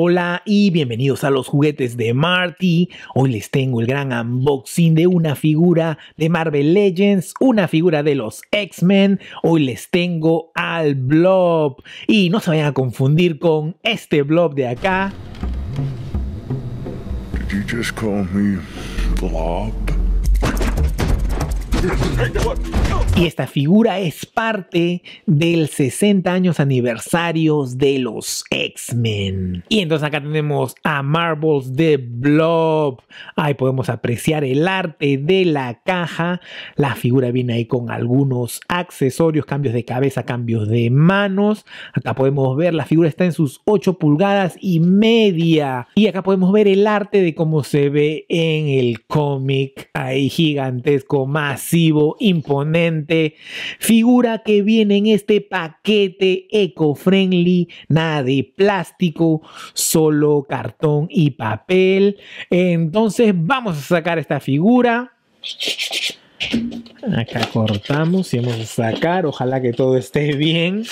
Hola y bienvenidos a los juguetes de Marty. Hoy les tengo el gran unboxing de una figura de Marvel Legends, una figura de los X-Men. Hoy les tengo al Blob. Y no se vayan a confundir con este Blob de acá. you just call me Blob? Y esta figura es parte del 60 años aniversario de los X-Men. Y entonces acá tenemos a Marvels de Blob. Ahí podemos apreciar el arte de la caja. La figura viene ahí con algunos accesorios, cambios de cabeza, cambios de manos. Acá podemos ver, la figura está en sus 8 pulgadas y media. Y acá podemos ver el arte de cómo se ve en el cómic. Ahí gigantesco, masivo, imponente figura que viene en este paquete eco-friendly, nada de plástico, solo cartón y papel. Entonces vamos a sacar esta figura. Acá cortamos y vamos a sacar. Ojalá que todo esté bien.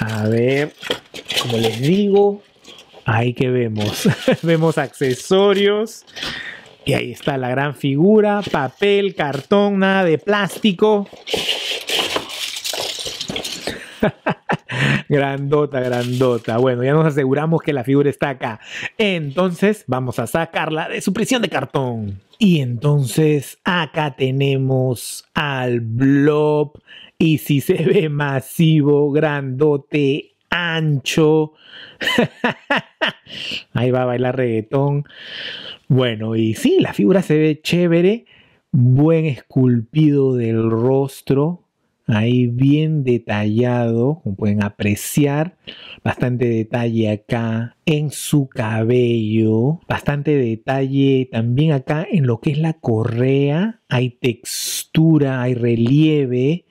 A ver, como les digo, ahí que vemos. vemos accesorios. Y ahí está la gran figura, papel, cartón, nada de plástico. grandota, grandota. Bueno, ya nos aseguramos que la figura está acá. Entonces vamos a sacarla de su prisión de cartón. Y entonces acá tenemos al blob. Y si se ve masivo, grandote, ancho. Ahí va a bailar reggaetón. Bueno, y sí, la figura se ve chévere. Buen esculpido del rostro. Ahí bien detallado, como pueden apreciar. Bastante detalle acá en su cabello. Bastante detalle también acá en lo que es la correa. Hay textura, hay relieve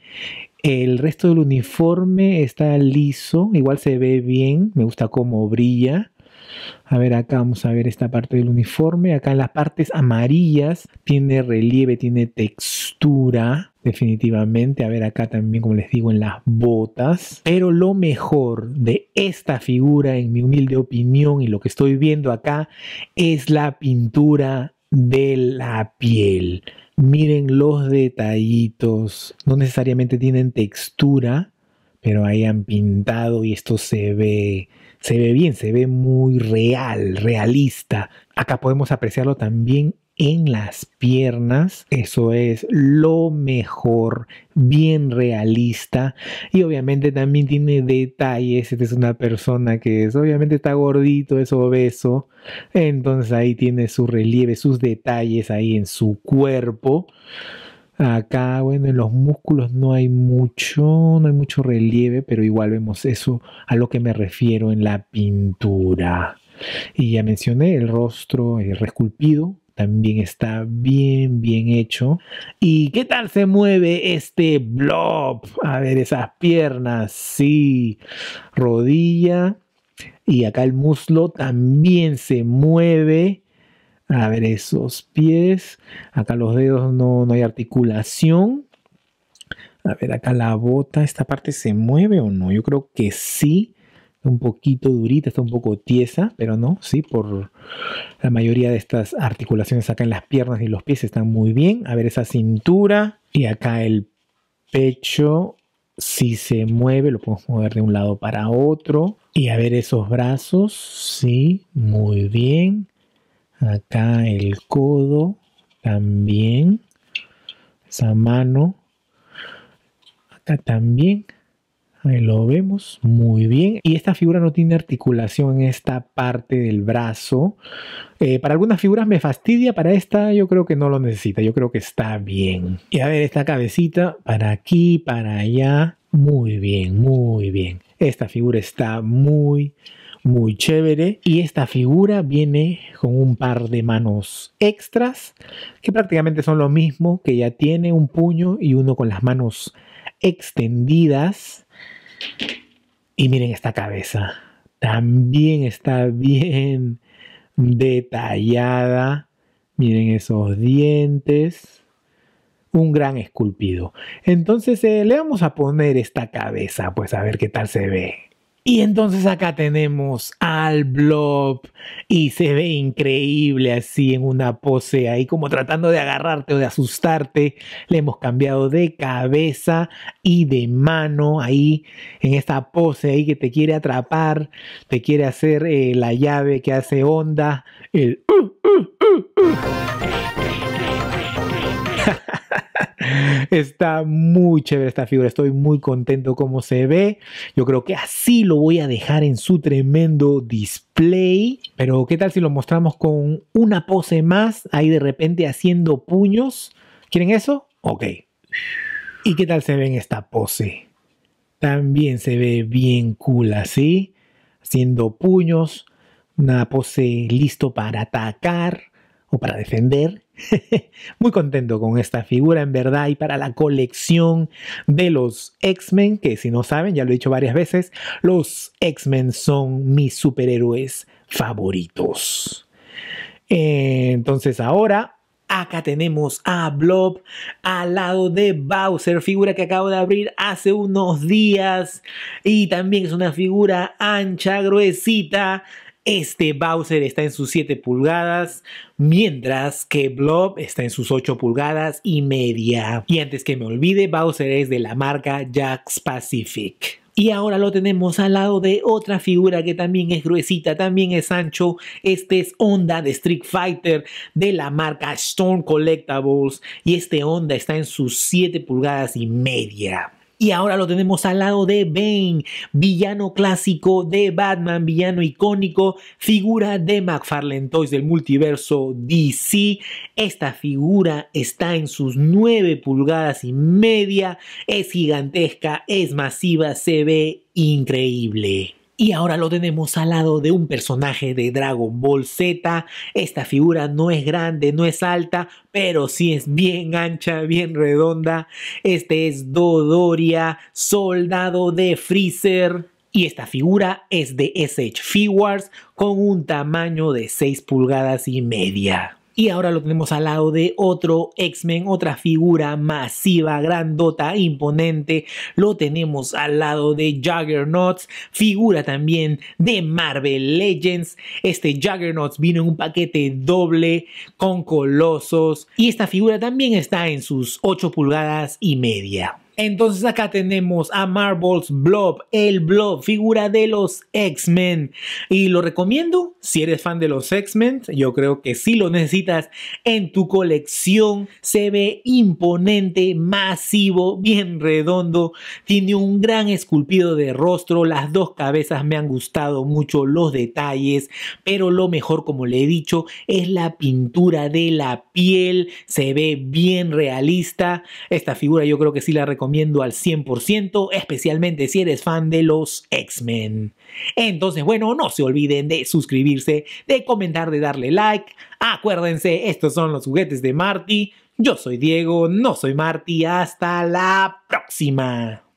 el resto del uniforme está liso, igual se ve bien, me gusta cómo brilla. A ver, acá vamos a ver esta parte del uniforme. Acá en las partes amarillas tiene relieve, tiene textura, definitivamente. A ver, acá también, como les digo, en las botas. Pero lo mejor de esta figura, en mi humilde opinión, y lo que estoy viendo acá, es la pintura de la piel. Miren los detallitos, no necesariamente tienen textura, pero ahí han pintado y esto se ve, se ve bien, se ve muy real, realista. Acá podemos apreciarlo también en las piernas. Eso es lo mejor, bien realista. Y obviamente también tiene detalles. Esta es una persona que es, obviamente está gordito, es obeso. Entonces ahí tiene su relieve, sus detalles ahí en su cuerpo. Acá, bueno, en los músculos no hay mucho, no hay mucho relieve, pero igual vemos eso a lo que me refiero en la pintura. Y ya mencioné el rostro esculpido resculpido, también está bien, bien hecho. ¿Y qué tal se mueve este blob? A ver, esas piernas, sí, rodilla y acá el muslo también se mueve. A ver, esos pies, acá los dedos no, hay articulación. A ver, acá la bota, ¿esta parte se mueve o no? Yo creo que sí un poquito durita, está un poco tiesa, pero no, sí, por la mayoría de estas articulaciones acá en las piernas y los pies están muy bien. A ver esa cintura y acá el pecho, si se mueve, lo podemos mover de un lado para otro. Y a ver esos brazos, sí, muy bien. Acá el codo también. Esa mano. Acá también lo vemos muy bien. Y esta figura no tiene articulación en esta parte del brazo. Eh, para algunas figuras me fastidia, para esta yo creo que no lo necesita, yo creo que está bien. Y a ver, esta cabecita para aquí, para allá. Muy bien, muy bien. Esta figura está muy, muy chévere. Y esta figura viene con un par de manos extras, que prácticamente son lo mismo, que ya tiene un puño y uno con las manos extendidas. Y miren esta cabeza. También está bien detallada. Miren esos dientes. Un gran esculpido. Entonces eh, le vamos a poner esta cabeza, pues a ver qué tal se ve. Y entonces acá tenemos al Blob y se ve increíble así en una pose ahí como tratando de agarrarte o de asustarte. Le hemos cambiado de cabeza y de mano ahí en esta pose ahí que te quiere atrapar, te quiere hacer eh, la llave que hace onda, el... Uh, uh, uh, Está muy chévere esta figura, estoy muy contento como se ve. Yo creo que así lo voy a dejar en su tremendo display. Pero ¿qué tal si lo mostramos con una pose más, ahí de repente haciendo puños? ¿Quieren eso? Ok. ¿Y qué tal se ve en esta pose? También se ve bien cool así, haciendo puños, una pose listo para atacar o para defender. Muy contento con esta figura en verdad y para la colección de los X-Men, que si no saben, ya lo he dicho varias veces, los X-Men son mis superhéroes favoritos. Eh, entonces ahora Acá tenemos a Blob al lado de Bowser, figura que acabo de abrir hace unos días. Y también es una figura ancha, gruesita, este Bowser está en sus 7 pulgadas, mientras que Blob está en sus 8 pulgadas y media. Y antes que me olvide, Bowser es de la marca Jacks Pacific. Y ahora lo tenemos al lado de otra figura que también es gruesita, también es ancho. Este es Honda de Street Fighter de la marca Stone Collectables. Y este Honda está en sus 7 pulgadas y media. Y ahora lo tenemos al lado de Bane, villano clásico de Batman, villano icónico, figura de McFarlane Toys del multiverso DC. Esta figura está en sus 9 pulgadas y media, es gigantesca, es masiva, se ve increíble. Y ahora lo tenemos al lado de un personaje de Dragon Ball Z. Esta figura no es grande, no es alta, pero sí es bien ancha, bien redonda. Este es Dodoria, soldado de Freezer. Y esta figura es de SH Figuarts con un tamaño de 6 pulgadas y media. Y ahora lo tenemos al lado de otro X-Men, otra figura masiva, grandota, imponente. Lo tenemos al lado de Juggernauts, figura también de Marvel Legends. Este Juggernauts vino en un paquete doble con colosos. Y esta figura también está en sus 8 pulgadas y media. Entonces acá tenemos a Marvel's Blob, el Blob, figura de los X-Men. Y lo recomiendo si eres fan de los X-Men. Yo creo que sí lo necesitas en tu colección. Se ve imponente, masivo, bien redondo. Tiene un gran esculpido de rostro. Las dos cabezas me han gustado mucho, los detalles. Pero lo mejor, como le he dicho, es la pintura de la piel. Se ve bien realista. Esta figura yo creo que sí la recomiendo al 100%, especialmente si eres fan de los X-Men. Entonces, bueno, no se olviden de suscribirse, de comentar, de darle like. Acuérdense, estos son los juguetes de Marty. Yo soy Diego, no soy Marty. Hasta la próxima.